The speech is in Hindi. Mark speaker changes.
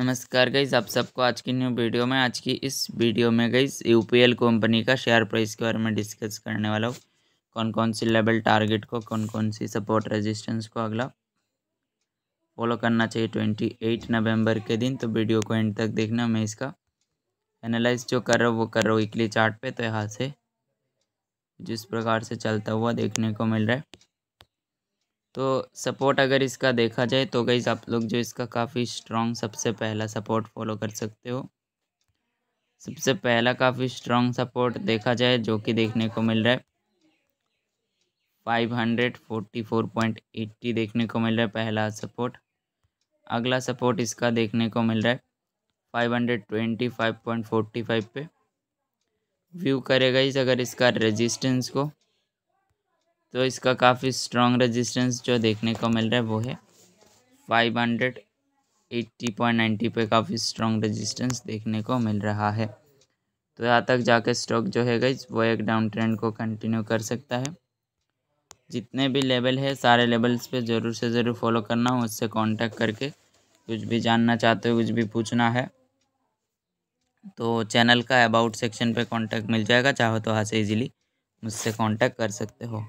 Speaker 1: नमस्कार गईज़ आप सबको आज की न्यू वीडियो में आज की इस वीडियो में पी एल कंपनी का शेयर प्राइस के बारे में डिस्कस करने वाला हूँ कौन कौन सी लेवल टारगेट को कौन कौन सी सपोर्ट रेजिस्टेंस को अगला फॉलो करना चाहिए ट्वेंटी एट नवम्बर के दिन तो वीडियो को एंड तक देखना मैं इसका एनालाइज जो कर रहा हूँ वो कर रहा हूँ वीकली चार्ट पे तो यहाँ से जिस प्रकार से चलता हुआ देखने को मिल रहा है तो सपोर्ट अगर इसका देखा जाए तो गई आप लोग जो इसका काफ़ी स्ट्रॉन्ग सबसे पहला सपोर्ट फॉलो कर सकते हो सबसे पहला काफ़ी स्ट्रॉन्ग सपोर्ट देखा जाए जो कि देखने को मिल रहा है five hundred forty four point eighty देखने को मिल रहा है पहला सपोर्ट अगला सपोर्ट इसका देखने को मिल रहा है five hundred twenty five point forty five पे व्यू करेगा इस अगर इसका रेजिस्टेंस को तो इसका काफ़ी स्ट्रॉन्ग रेजिस्टेंस जो देखने को मिल रहा है वो है five hundred eighty point ninety पे काफ़ी स्ट्रॉन्ग रेजिस्टेंस देखने को मिल रहा है तो यहाँ तक जाके स्टॉक जो है गई वो एक डाउन ट्रेंड को कंटिन्यू कर सकता है जितने भी लेवल है सारे लेवल्स पे ज़रूर से ज़रूर फॉलो करना हो उससे कांटेक्ट करके कुछ भी जानना चाहते हो कुछ भी पूछना है तो चैनल का अबाउट सेक्शन पे कांटेक्ट मिल जाएगा चाहो तो वहाँ से ईजिली मुझसे कांटेक्ट कर सकते हो